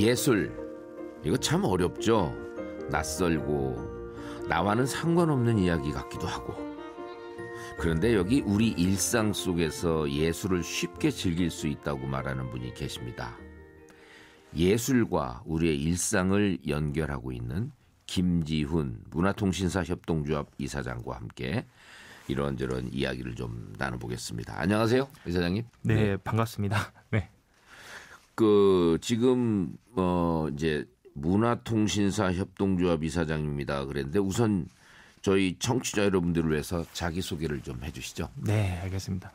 예술 이거 참 어렵죠. 낯설고 나와는 상관없는 이야기 같기도 하고. 그런데 여기 우리 일상 속에서 예술을 쉽게 즐길 수 있다고 말하는 분이 계십니다. 예술과 우리의 일상을 연결하고 있는 김지훈 문화통신사 협동조합 이사장과 함께 이런저런 이야기를 좀 나눠보겠습니다. 안녕하세요, 이사장님. 네, 네. 반갑습니다. 네. 그 지금 어 이제 문화통신사 협동조합 이사장입니다. 그랬는데 우선 저희 청취자 여러분들을 위해서 자기 소개를 좀 해주시죠. 네, 알겠습니다.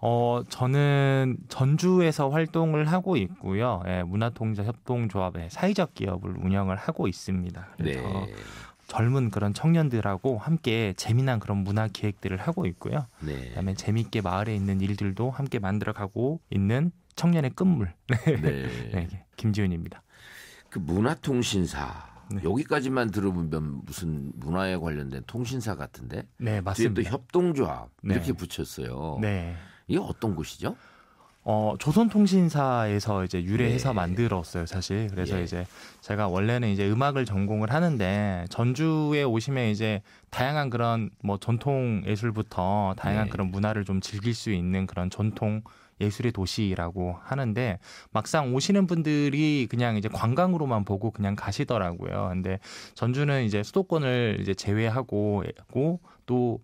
어, 저는 전주에서 활동을 하고 있고요. 예, 문화통자 협동조합의 사회적 기업을 운영을 하고 있습니다. 그래서 네. 젊은 그런 청년들하고 함께 재미난 그런 문화 기획들을 하고 있고요. 네. 그다음에 재미있게 마을에 있는 일들도 함께 만들어가고 있는 청년의 끝물. 네. 네. 네. 네 김지훈입니다. 그 문화통신사 네. 여기까지만 들어보면 무슨 문화에 관련된 통신사 같은데 네 맞습니다. 뒤에 또 협동조합 네. 이렇게 붙였어요. 네 이게 어떤 곳이죠? 어 조선통신사에서 이제 유래해서 네. 만들었어요 사실. 그래서 예. 이제 제가 원래는 이제 음악을 전공을 하는데 전주에 오시면 이제 다양한 그런 뭐 전통 예술부터 다양한 네. 그런 문화를 좀 즐길 수 있는 그런 전통 예술의 도시라고 하는데 막상 오시는 분들이 그냥 이제 관광으로만 보고 그냥 가시더라고요. 근데 전주는 이제 수도권을 이제 제외하고 또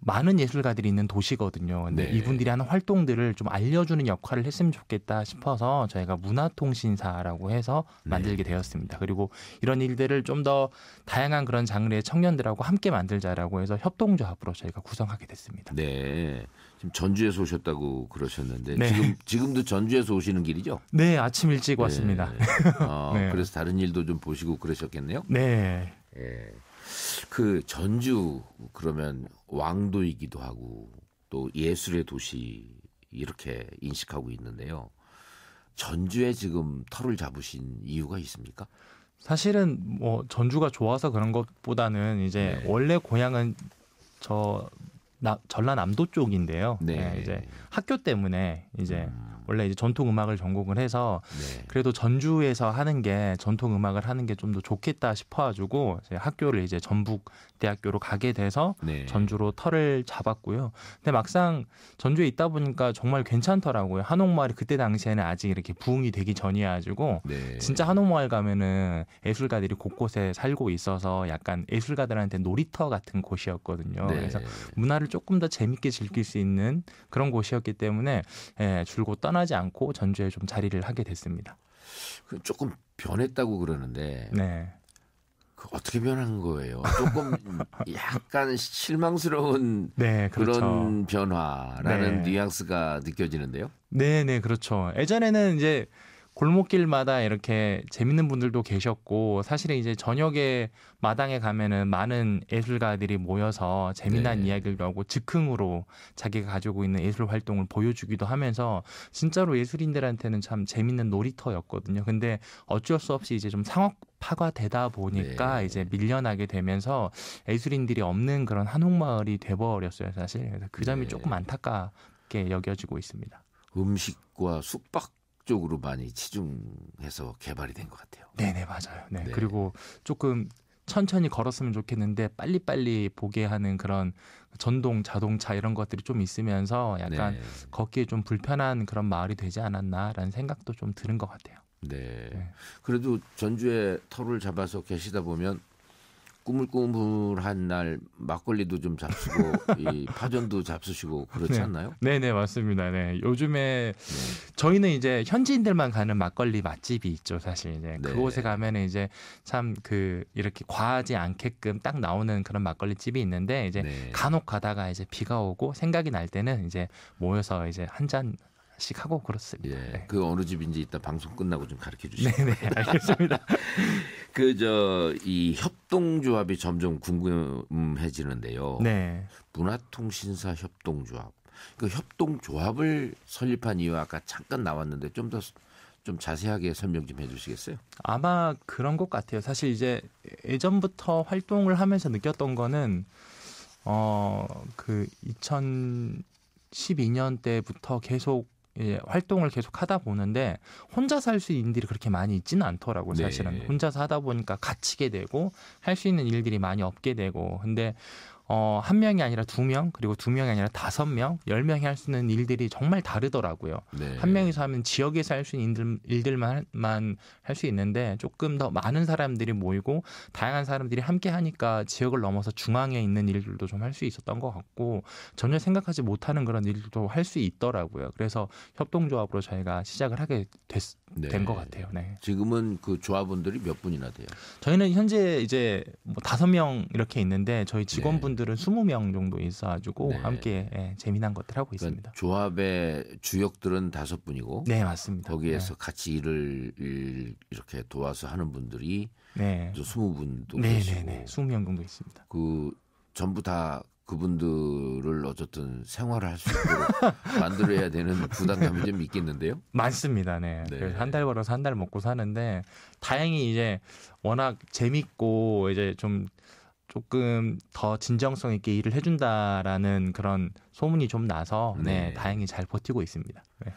많은 예술가들이 있는 도시거든요. 근데 네. 이분들이 하는 활동들을 좀 알려주는 역할을 했으면 좋겠다 싶어서 저희가 문화통신사라고 해서 네. 만들게 네. 되었습니다. 그리고 이런 일들을 좀 더 다양한 그런 장르의 청년들하고 함께 만들자라고 해서 협동조합으로 저희가 구성하게 됐습니다. 네. 지금 전주에서 오셨다고 그러셨는데 네. 지금 지금도 전주에서 오시는 길이죠? 네, 아침 일찍 왔습니다. 네. 아, 네. 그래서 다른 일도 좀 보시고 그러셨겠네요. 네. 예. 그 전주 그러면 왕도이기도 하고 또 예술의 도시 이렇게 인식하고 있는데요. 전주에 지금 터를 잡으신 이유가 있습니까? 사실은 뭐 전주가 좋아서 그런 것보다는 이제 네. 원래 고향은 저 나, 전라남도 쪽인데요. 네. 네. 이제 학교 때문에 이제 음. 원래 이제 전통 음악을 전공을 해서 네. 그래도 전주에서 하는 게 전통 음악을 하는 게 좀 더 좋겠다 싶어가지고 학교를 이제 전북 대학교로 가게 돼서 네. 전주로 터를 잡았고요. 근데 막상 전주에 있다 보니까 정말 괜찮더라고요. 한옥마을이 그때 당시에는 아직 이렇게 부흥이 되기 전이어가지고 네. 진짜 한옥마을 가면은 예술가들이 곳곳에 살고 있어서 약간 예술가들한테 놀이터 같은 곳이었거든요. 네. 그래서 문화를 조금 더 재밌게 즐길 수 있는 그런 곳이었. 있었기 때문에 예, 줄곧 떠나지 않고 전주에 좀 자리를 하게 됐습니다. 그 조금 변했다고 그러는데 네. 그 어떻게 변한 거예요? 조금 약간 실망스러운 네, 그렇죠. 그런 변화라는 네. 뉘앙스가 느껴지는데요. 네, 네, 그렇죠. 예전에는 이제 골목길마다 이렇게 재밌는 분들도 계셨고 사실은 이제 저녁에 마당에 가면은 많은 예술가들이 모여서 재미난 네. 이야기를 하고 즉흥으로 자기가 가지고 있는 예술 활동을 보여주기도 하면서 진짜로 예술인들한테는 참 재밌는 놀이터였거든요. 근데 어쩔 수 없이 이제 좀 상업 파가 되다 보니까 네. 이제 밀려나게 되면서 예술인들이 없는 그런 한옥마을이 돼버렸어요 사실 그그 점이 네. 조금 안타깝게 여겨지고 있습니다. 음식과 숙박 쪽으로 많이 치중해서 개발이 된 것 같아요. 네네 맞아요. 네. 네. 그리고 조금 천천히 걸었으면 좋겠는데 빨리빨리 보게 하는 그런 전동 자동차 이런 것들이 좀 있으면서 약간 네. 걷기에 좀 불편한 그런 마을이 되지 않았나라는 생각도 좀 드는 것 같아요. 네. 네. 그래도 전주에 터를 잡아서 계시다 보면 꾸물꾸물한 날 막걸리도 좀 잡수고 이 파전도 잡수시고 그렇지 네. 않나요? 네, 네 맞습니다. 네 요즘에 네. 저희는 이제 현지인들만 가는 막걸리 맛집이 있죠, 사실 이제 네. 그곳에 가면 이제 참 그 이렇게 과하지 않게끔 딱 나오는 그런 막걸리 집이 있는데 이제 네. 간혹 가다가 이제 비가 오고 생각이 날 때는 이제 모여서 이제 한잔 씩 하고 그렇습니다. 예, 네. 그 어느 집인지 이따 방송 끝나고 좀 가르쳐 주시죠. 네, 네 알겠습니다. 그 저 이 협동조합이 점점 궁금해지는데요. 네. 문화통신사 협동조합. 그 협동조합을 설립한 이유 아까 잠깐 나왔는데 좀 더 좀 자세하게 설명 좀 해주시겠어요? 아마 그런 것 같아요. 사실 이제 예전부터 활동을 하면서 느꼈던 거는 어그 2012년 때부터 계속 예, 활동을 계속 하다 보는데 혼자살 수 있는 일이 그렇게 많이 있지는 않더라고요. 사실은 네. 혼자서 하다 보니까 갇히게 되고 할 수 있는 일들이 많이 없게 되고 근데 어, 한 명이 아니라 두 명, 그리고 두 명이 아니라 다섯 명, 열 명이 할 수 있는 일들이 정말 다르더라고요. 네. 한 명이서 하면 지역에서 할 수 있는 일들, 만할 수 있는데 조금 더 많은 사람들이 모이고 다양한 사람들이 함께 하니까 지역을 넘어서 중앙에 있는 일들도 좀 할 수 있었던 것 같고 전혀 생각하지 못하는 그런 일도 들할수 있더라고요. 그래서 협동조합으로 저희가 시작을 하게 네. 된것 같아요. 네. 지금은 그 조합원들이 몇 분이나 돼요? 저희는 현재 이제 뭐 다섯 명 이렇게 있는데 저희 직원분 분들은 20명 정도 있어가지고 네. 함께 예, 재미난 것들 하고 그러니까 있습니다. 조합의 주역들은 다섯 분이고, 네 맞습니다. 거기에서 네. 같이 일을 이렇게 도와서 하는 분들이 네. 20분도 네네네 20명 정도 있습니다. 그 전부 다 그분들을 어쨌든 생활을 할 수 있도록 만들어야 되는 부담감이 좀 있겠는데요. 많습니다. 네. 네. 한달 벌어서 한 달 먹고 사는데 다행히 이제 워낙 재밌고 이제 좀 조금 더 진정성 있게 일을 해준다라는 그런 소문이 좀 나서 네, 네 다행히 잘 버티고 있습니다. 네.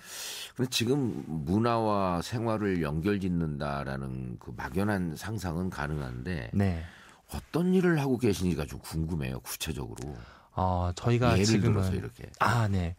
지금 문화와 생활을 연결짓는다라는 그 막연한 상상은 가능한데 네. 어떤 일을 하고 계신지가 좀 궁금해요. 구체적으로. 어, 저희가 예를 지금은, 들어서 이렇게. 아, 네.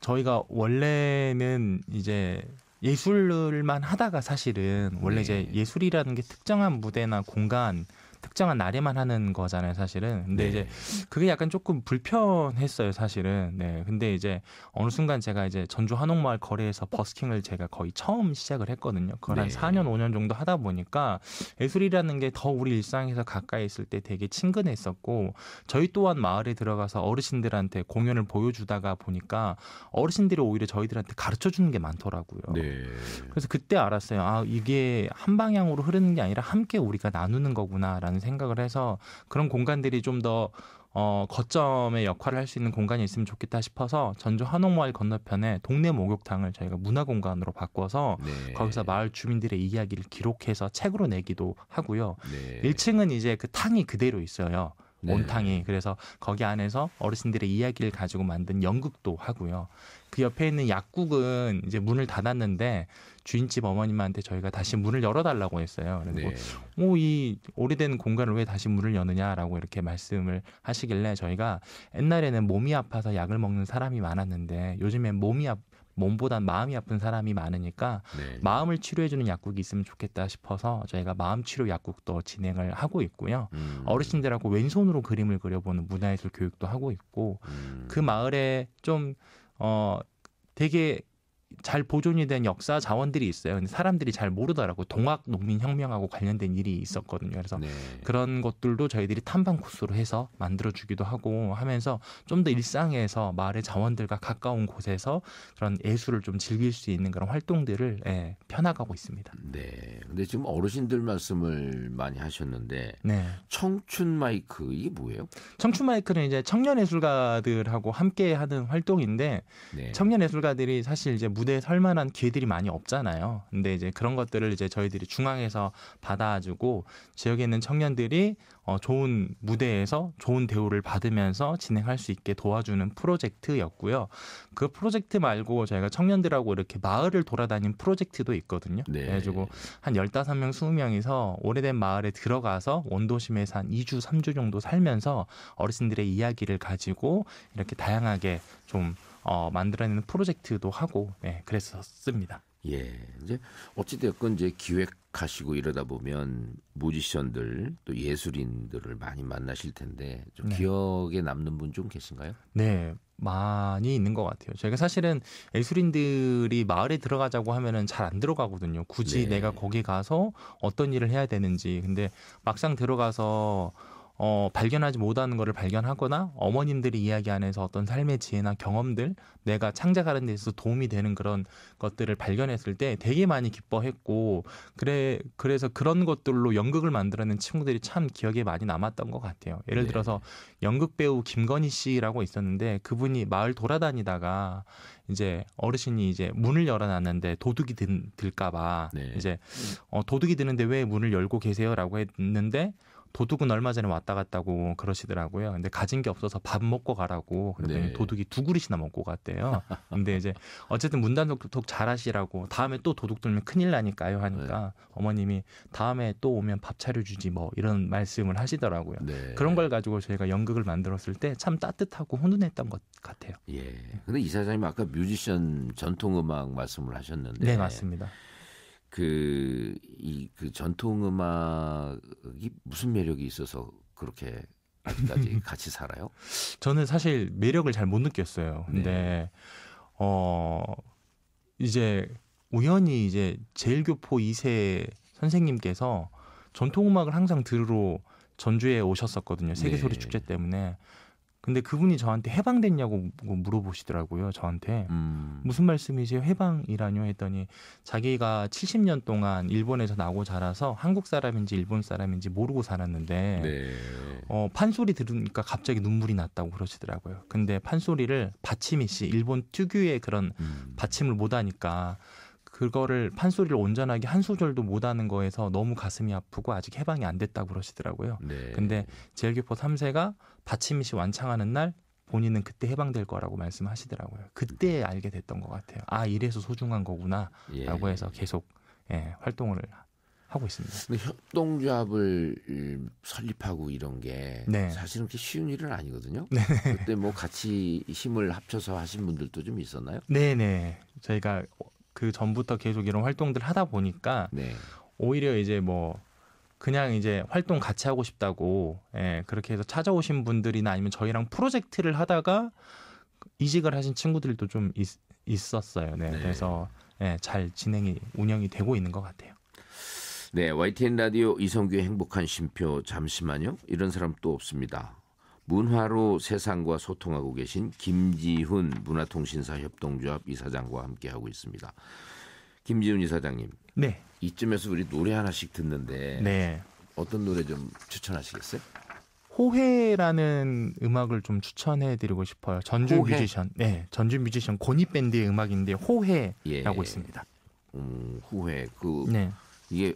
저희가 원래는 이제 예술만 하다가 사실은 원래 네. 이제 예술이라는 게 특정한 무대나 공간 특정한 날에만 하는 거잖아요, 사실은. 근데 네. 이제 그게 약간 조금 불편했어요, 사실은. 네. 근데 이제 어느 순간 제가 이제 전주 한옥마을 거리에서 버스킹을 제가 거의 처음 시작을 했거든요. 그걸 네. 한 4년, 5년 정도 하다 보니까 예술이라는 게 더 우리 일상에서 가까이 있을 때 되게 친근했었고 저희 또한 마을에 들어가서 어르신들한테 공연을 보여주다가 보니까 어르신들이 오히려 저희들한테 가르쳐 주는 게 많더라고요. 네. 그래서 그때 알았어요. 아, 이게 한 방향으로 흐르는 게 아니라 함께 우리가 나누는 거구나라는 않을 생각을 해서 그런 공간들이 좀 더 어, 거점의 역할을 할 수 있는 공간이 있으면 좋겠다 싶어서 전주 한옥마을 건너편에 동네 목욕탕을 저희가 문화 공간으로 바꿔서 네. 거기서 마을 주민들의 이야기를 기록해서 책으로 내기도 하고요. 네. 1층은 이제 그 탕이 그대로 있어요. 네. 온탕이 그래서 거기 안에서 어르신들의 이야기를 가지고 만든 연극도 하고요. 그 옆에 있는 약국은 이제 문을 닫았는데 주인집 어머님한테 저희가 다시 문을 열어달라고 했어요. 그래서 네. 뭐이 어, 오래된 공간을 왜 다시 문을 여느냐라고 이렇게 말씀을 하시길래 저희가 옛날에는 몸이 아파서 약을 먹는 사람이 많았는데 요즘엔 몸이 아 몸보단 마음이 아픈 사람이 많으니까 네. 마음을 치료해주는 약국이 있으면 좋겠다 싶어서 저희가 마음치료 약국도 진행을 하고 있고요. 음. 어르신들하고 왼손으로 그림을 그려보는 문화예술 교육도 하고 있고 음. 그 마을에 좀어 되게 잘 보존이 된 역사 자원들이 있어요. 근데 사람들이 잘 모르더라고. 요 동학 농민 혁명하고 관련된 일이 있었거든요. 그래서 네. 그런 것들도 저희들이 탐방 코스로 해서 만들어 주기도 하고 하면서 좀 더 일상에서 마을의 자원들과 가까운 곳에서 그런 예술을 좀 즐길 수 있는 그런 활동들을 예, 펴나가고 있습니다. 네. 근데 지금 어르신들 말씀을 많이 하셨는데 네. 청춘 마이크 이게 뭐예요? 청춘 마이크는 이제 청년 예술가들하고 함께 하는 활동인데 네. 청년 예술가들이 사실 이제 무 무대에 설 만한 기회들이 많이 없잖아요. 근데 이제 그런 것들을 이제 저희들이 중앙에서 받아주고 지역에 있는 청년들이 어, 좋은 무대에서 좋은 대우를 받으면서 진행할 수 있게 도와주는 프로젝트였고요. 그 프로젝트 말고 저희가 청년들하고 이렇게 마을을 돌아다닌 프로젝트도 있거든요. 네. 그래가지고 한 열다섯 명 스무 명이서 오래된 마을에 들어가서 원도심에서 한 2주, 3주 정도 살면서 어르신들의 이야기를 가지고 이렇게 다양하게 좀 어, 만들어내는 프로젝트도 하고 네, 그랬었습니다. 예, 이제 어찌됐건 이제 기획하시고 이러다 보면 뮤지션들 또 예술인들을 많이 만나실 텐데 좀 네. 기억에 남는 분 좀 계신가요? 네, 많이 있는 것 같아요. 저희가 사실은 예술인들이 마을에 들어가자고 하면은 잘 안 들어가거든요. 굳이 네. 내가 거기 가서 어떤 일을 해야 되는지. 근데 막상 들어가서 어, 발견하지 못하는 것을 발견하거나 어머님들이 이야기 안에서 어떤 삶의 지혜나 경험들 내가 창작하는 데 있어서 도움이 되는 그런 것들을 발견했을 때 되게 많이 기뻐했고 그래 그래서 그런 것들로 연극을 만들어낸 친구들이 참 기억에 많이 남았던 것 같아요. 예를 네. 들어서 연극 배우 김건희 씨라고 있었는데 그분이 마을 돌아다니다가 이제 어르신이 이제 문을 열어놨는데 도둑이 든, 들까봐 네. 이제 어, 도둑이 드는데 왜 문을 열고 계세요라고 했는데 도둑은 얼마 전에 왔다 갔다고 그러시더라고요. 근데 가진 게 없어서 밥 먹고 가라고 그랬더니 네. 도둑이 두 그릇이나 먹고 갔대요. 근데 이제 어쨌든 문단독독 잘하시라고 다음에 또 도둑 들면 큰일 나니까요 하니까 네. 어머님이 다음에 또 오면 밥 차려주지 뭐 이런 말씀을 하시더라고요. 네. 그런 걸 가지고 저희가 연극을 만들었을 때 참 따뜻하고 훈훈했던 것 같아요. 예. 근데 이사장님 아까 뮤지션 전통 음악 말씀을 하셨는데 네 맞습니다. 그, 이, 그 전통 음악이 무슨 매력이 있어서 그렇게 아직까지 같이 살아요? 저는 사실 매력을 잘 못 느꼈어요. 네. 근데, 네. 어, 이제 우연히 이제 제일교포 2세 선생님께서 전통음악을 항상 들으러 전주에 오셨었거든요. 세계소리 네. 축제 때문에. 근데 그분이 저한테 해방됐냐고 뭐 물어보시더라고요. 저한테 음. 무슨 말씀이세요? 해방이라뇨 했더니 자기가 70년 동안 일본에서 나고 자라서 한국 사람인지 일본 사람인지 모르고 살았는데 네. 어, 판소리 들으니까 갑자기 눈물이 났다고 그러시더라고요. 근데 판소리를 받침이 씨 일본 특유의 그런 음. 받침을 못 하니까 그거를 판소리를 온전하게 한 소절도 못하는 거에서 너무 가슴이 아프고 아직 해방이 안 됐다고 그러시더라고요. 네. 근데 제일교포 3세가 받침이시 완창하는 날 본인은 그때 해방될 거라고 말씀하시더라고요. 그때 네. 알게 됐던 것 같아요. 아 이래서 소중한 거구나라고 예. 해서 계속 예, 활동을 하고 있습니다. 근데 협동조합을 음, 설립하고 이런 게 네. 사실은 그렇게 쉬운 일은 아니거든요. 네. 그때 뭐 같이 힘을 합쳐서 하신 분들도 좀 있었나요? 네네. 네. 저희가 그 전부터 계속 이런 활동들 하다 보니까 네. 오히려 이제 뭐 그냥 이제 활동 같이 하고 싶다고 예, 그렇게 해서 찾아오신 분들이나 아니면 저희랑 프로젝트를 하다가 이직을 하신 친구들도 좀 있, 있었어요. 네, 네. 그래서 예, 잘 진행이 운영이 되고 있는 것 같아요. 네, YTN 라디오 이성규의 행복한 심표 잠시만요. 이런 사람 또 없습니다. 문화로 세상과 소통하고 계신 김지훈 문화통신사 협동조합 이사장과 함께 하고 있습니다. 김지훈 이사장님. 네. 이쯤에서 우리 노래 하나씩 듣는데 네. 어떤 노래 좀 추천하시겠어요? 호해라는 음악을 좀 추천해 드리고 싶어요. 전주 호해? 뮤지션. 네. 전주 뮤지션 고니 밴드의 음악인데 호해라고 예. 있습니다. 음, 호해. 그 네. 이게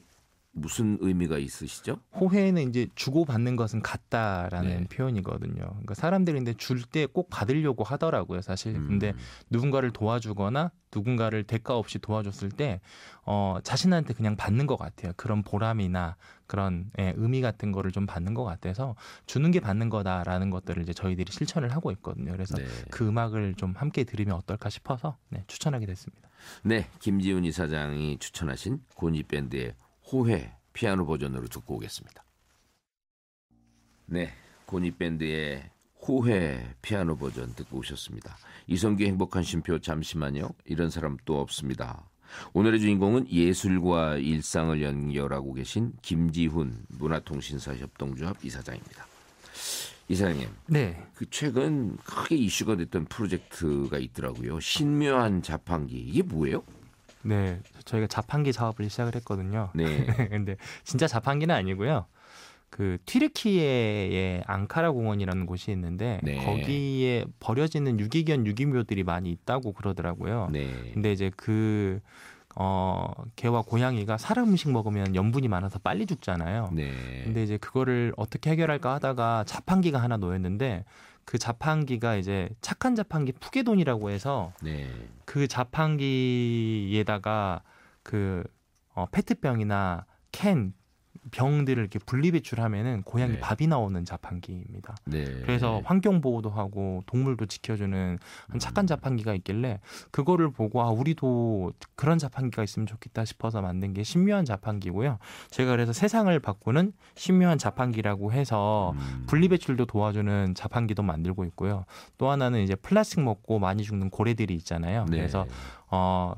무슨 의미가 있으시죠? 호혜는 이제 주고 받는 것은 같다라는 네. 표현이거든요. 그러니까 사람들이 근데 줄 때 꼭 받으려고 하더라고요, 사실. 음. 근데 누군가를 도와주거나 누군가를 대가 없이 도와줬을 때 어, 자신한테 그냥 받는 것 같아요. 그런 보람이나 그런 예, 의미 같은 거를 좀 받는 것 같아서 주는 게 받는 거다라는 것들을 이제 저희들이 실천을 하고 있거든요. 그래서 네. 그 음악을 좀 함께 들으면 어떨까 싶어서 네, 추천하게 됐습니다. 네, 김지훈 이사장이 추천하신 고니 밴드의 호회 피아노 버전으로 듣고 오겠습니다. 네, 고니밴드의 호회 피아노 버전 듣고 오셨습니다. 이성기 행복한 심표 잠시만요. 이런 사람 또 없습니다. 오늘의 주인공은 예술과 일상을 연결하고 계신 김지훈 문화통신사 협동조합 이사장입니다. 이사장님, 네. 그 최근 크게 이슈가 됐던 프로젝트가 있더라고요. 신묘한 자판기 이게 뭐예요? 네, 저희가 자판기 사업을 시작을 했거든요. 네. 근데 진짜 자판기는 아니고요. 그 튀르키예의 앙카라 공원이라는 곳이 있는데 네. 거기에 버려지는 유기견 유기묘들이 많이 있다고 그러더라고요. 네. 근데 이제 그 어, 개와 고양이가 사람 음식 먹으면 염분이 많아서 빨리 죽잖아요. 네. 근데 이제 그거를 어떻게 해결할까 하다가 자판기가 하나 놓였는데 그 자판기가 이제 착한 자판기 푸게돈이라고 해서 네. 그 자판기에다가 그 어, 페트병이나 캔, 병들을 이렇게 분리배출하면은 고양이 네. 밥이 나오는 자판기입니다. 네. 그래서 환경 보호도 하고 동물도 지켜주는 한 착한 음. 자판기가 있길래 그거를 보고 아 우리도 그런 자판기가 있으면 좋겠다 싶어서 만든 게 신묘한 자판기고요. 제가 그래서 세상을 바꾸는 신묘한 자판기라고 해서 음. 분리배출도 도와주는 자판기도 만들고 있고요. 또 하나는 이제 플라스틱 먹고 많이 죽는 고래들이 있잖아요. 네. 그래서 어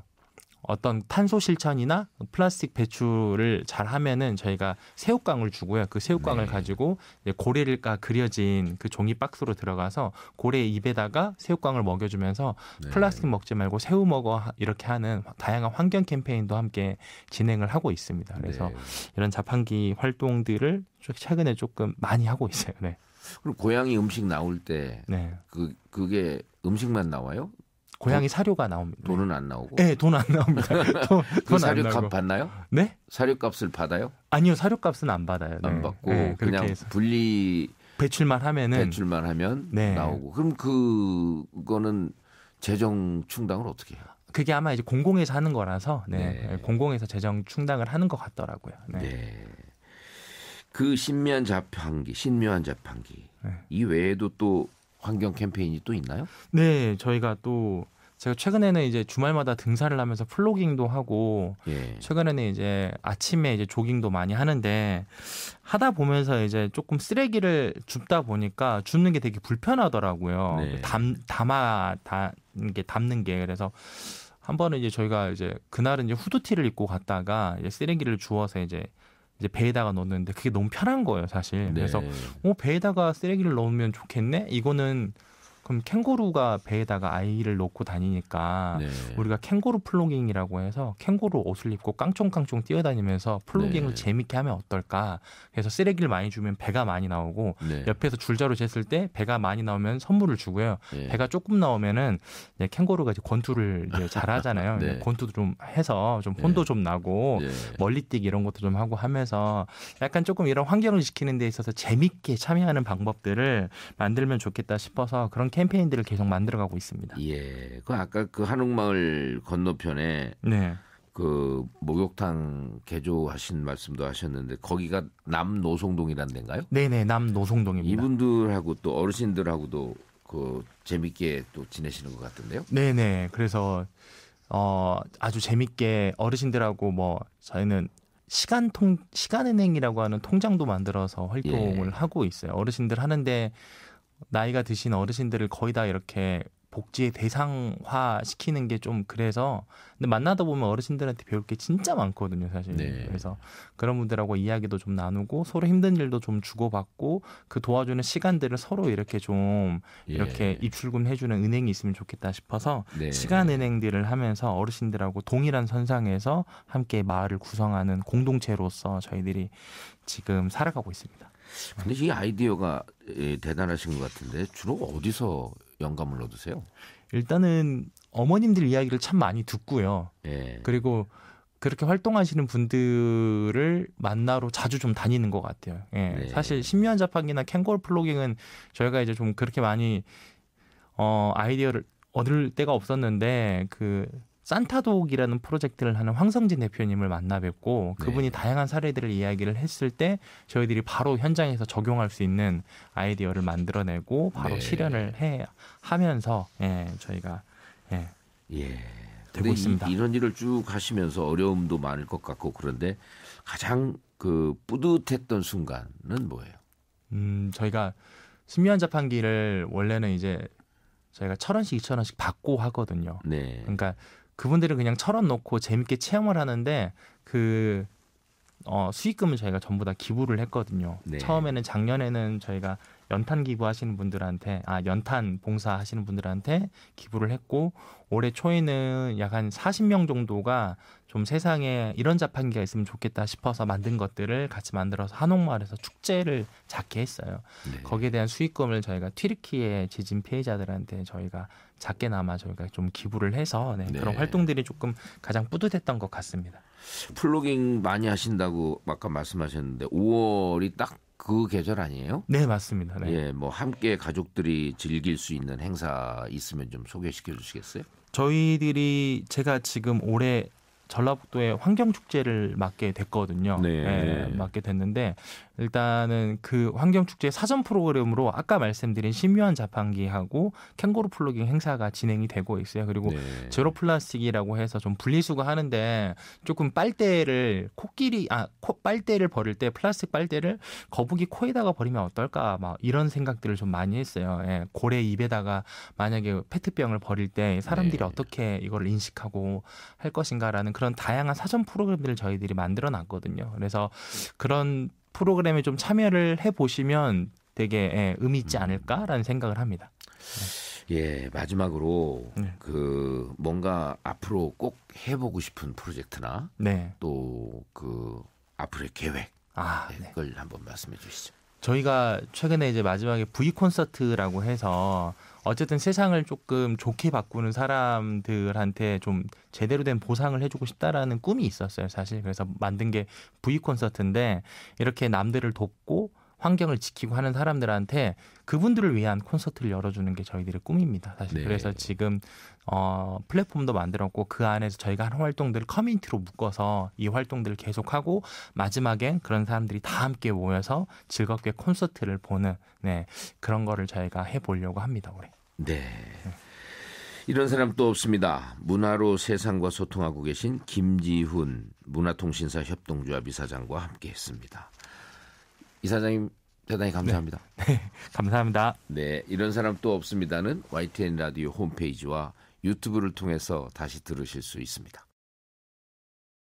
어떤 탄소 실천이나 플라스틱 배출을 잘 하면은 저희가 새우깡을 주고요. 그 새우깡을 네. 가지고 고래가 그려진 그 종이 박스로 들어가서 고래 입에다가 새우깡을 먹여주면서 네. 플라스틱 먹지 말고 새우 먹어 이렇게 하는 다양한 환경 캠페인도 함께 진행을 하고 있습니다. 그래서 네. 이런 자판기 활동들을 최근에 조금 많이 하고 있어요. 네. 그럼 고양이 음식 나올 때 네. 그 그게 음식만 나와요? 고양이 사료가 나옵니다. 돈은 안 나오고. 네, 돈 안 나옵니다. 돈, 그 사료값 받나요? 네? 사료값을 받아요? 아니요, 사료값은 안 받아요. 네. 안 받고 네, 그냥 해서. 분리 배출만 하면은 배출만 하면 네. 나오고. 그럼 그거는 재정 충당을 어떻게 해요? 그게 아마 이제 공공에서 하는 거라서 네. 네. 네 공공에서 재정 충당을 하는 것 같더라고요. 네. 네. 그 신묘한 자판기, 신묘한 자판기 이 외에도 또 환경 캠페인이 또 있나요? 네, 저희가 또 제가 최근에는 이제 주말마다 등산을 하면서 플로깅도 하고 예. 최근에는 이제 아침에 이제 조깅도 많이 하는데 하다 보면서 이제 조금 쓰레기를 줍다 보니까 줍는 게 되게 불편하더라고요. 네. 그 담 담아 담게 담는 게 그래서 한 번은 이제 저희가 이제 그날은 이제 후드티를 입고 갔다가 쓰레기를 주워서 이제 이제 배에다가 넣었는데 그게 너무 편한 거예요, 사실. 네. 그래서 어 배에다가 쓰레기를 넣으면 좋겠네. 이거는 그럼 캥거루가 배에다가 아이를 놓고 다니니까 네. 우리가 캥거루 플로깅이라고 해서 캥거루 옷을 입고 깡총깡총 뛰어다니면서 플로깅을 네. 재밌게 하면 어떨까? 그래서 쓰레기를 많이 주면 배가 많이 나오고 네. 옆에서 줄자로 쟀을 때 배가 많이 나오면 선물을 주고요. 네. 배가 조금 나오면은 이제 캥거루가 이제 권투를 이제 잘하잖아요. 네. 이제 권투도 좀 해서 좀 네. 혼도 좀 나고 멀리뛰기 이런 것도 좀 하고 하면서 약간 조금 이런 환경을 지키는 데 있어서 재밌게 참여하는 방법들을 만들면 좋겠다 싶어서 그런. 캠페인들을 계속 만들어가고 있습니다. 예, 그 아까 그 한옥마을 건너편에 네. 그 목욕탕 개조하신 말씀도 하셨는데 거기가 남노송동이란 데인가요? 네네 네. 남노송동입니다. 이분들하고 또 어르신들하고도 그 재밌게 또 지내시는 것 같은데요? 네네 네. 그래서 어 아주 재밌게 어르신들하고 뭐 저희는 시간 통 시간은행이라고 하는 통장도 만들어서 활동을 예. 하고 있어요. 어르신들 하는데 나이가 드신 어르신들을 거의 다 이렇게 복지의 대상화 시키는 게 좀 그래서 근데 만나다 보면 어르신들한테 배울 게 진짜 많거든요 사실 네. 그래서 그런 분들하고 이야기도 좀 나누고 서로 힘든 일도 좀 주고받고 그 도와주는 시간들을 서로 이렇게 좀 예. 이렇게 입출금 해주는 은행이 있으면 좋겠다 싶어서 네. 시간 은행들을 하면서 어르신들하고 동일한 선상에서 함께 마을을 구성하는 공동체로서 저희들이 지금 살아가고 있습니다. 근데 이 아이디어가 예, 대단하신 것 같은데 주로 어디서 영감을 얻으세요? 일단은 어머님들 이야기를 참 많이 듣고요. 예. 그리고 그렇게 활동하시는 분들을 만나러 자주 좀 다니는 것 같아요. 예. 네. 사실 신미한 자판기나 캥거루 플로깅은 저희가 이제 좀 그렇게 많이 어 아이디어를 얻을 때가 없었는데 그 산타독이라는 프로젝트를 하는 황성진 대표님을 만나 뵙고 그분이 네. 다양한 사례들을 이야기를 했을 때 저희들이 바로 현장에서 적용할 수 있는 아이디어를 만들어내고 바로 네. 실현을 해 하면서 예, 저희가 예, 예. 되고 있습니다. 이, 이런 일을 쭉 하시면서 어려움도 많을 것 같고 그런데 가장 그 뿌듯했던 순간은 뭐예요? 음, 저희가 신묘한 자판기를 원래는 이제 저희가 천 원씩 이천 원씩 받고 하거든요. 네. 그러니까 그분들을 그냥 철원 놓고 재밌게 체험을 하는데 그 어, 수익금은 저희가 전부 다 기부를 했거든요. 네. 처음에는 작년에는 저희가 연탄 기부하시는 분들한테 아 연탄 봉사하시는 분들한테 기부를 했고 올해 초에는 약 한 40명 정도가 좀 세상에 이런 자판기가 있으면 좋겠다 싶어서 만든 것들을 같이 만들어서 한옥마을에서 축제를 작게 했어요. 네. 거기에 대한 수익금을 저희가 튀르키예 지진 피해자들한테 저희가 작게나마 저희가 좀 기부를 해서 네, 네. 그런 활동들이 조금 가장 뿌듯했던 것 같습니다. 플로깅 많이 하신다고 아까 말씀하셨는데 5월이 딱 그 계절 아니에요? 네 맞습니다. 네. 예, 뭐 함께 가족들이 즐길 수 있는 행사 있으면 좀 소개시켜 주시겠어요? 저희들이 제가 지금 올해 전라북도의 환경축제를 맡게 됐거든요. 네. 네. 맡게 됐는데 일단은 그 환경축제 사전 프로그램으로 아까 말씀드린 신묘한 자판기하고 캥거루 플로깅 행사가 진행이 되고 있어요. 그리고 네. 제로 플라스틱이라고 해서 좀 분리수거 하는데 조금 빨대를 코끼리 아 코, 빨대를 버릴 때 플라스틱 빨대를 거북이 코에다가 버리면 어떨까 막 이런 생각들을 좀 많이 했어요. 예, 고래 입에다가 만약에 페트병을 버릴 때 사람들이 네. 어떻게 이걸 인식하고 할 것인가라는 그런 다양한 사전 프로그램들을 저희들이 만들어 놨거든요. 그래서 음. 그런 프로그램에 좀 참여를 해 보시면 되게 예, 의미 있지 음. 않을까라는 생각을 합니다. 네. 예, 마지막으로 네. 그 뭔가 앞으로 꼭 해보고 싶은 프로젝트나 네. 또그 앞으로의 계획 아, 예, 네. 그걸 한번 말씀해 주시죠. 저희가 최근에 이제 마지막에 V 콘서트라고 해서 어쨌든 세상을 조금 좋게 바꾸는 사람들한테 좀 제대로 된 보상을 해주고 싶다라는 꿈이 있었어요 사실 그래서 만든 게 V 콘서트인데 이렇게 남들을 돕고 환경을 지키고 하는 사람들한테 그분들을 위한 콘서트를 열어주는 게 저희들의 꿈입니다. 사실 네. 그래서 지금 어, 플랫폼도 만들었고 그 안에서 저희가 한 활동들을 커뮤니티로 묶어서 이 활동들을 계속하고 마지막엔 그런 사람들이 다 함께 모여서 즐겁게 콘서트를 보는 네, 그런 거를 저희가 해보려고 합니다 올해. 네. 이런 사람 또 없습니다. 문화로 세상과 소통하고 계신 김지훈 문화통신사 협동조합 이사장과 함께했습니다. 이사장님 대단히 감사합니다. 네. 네. 감사합니다. 네, 이런 사람 또 없습니다는 YTN 라디오 홈페이지와 유튜브를 통해서 다시 들으실 수 있습니다.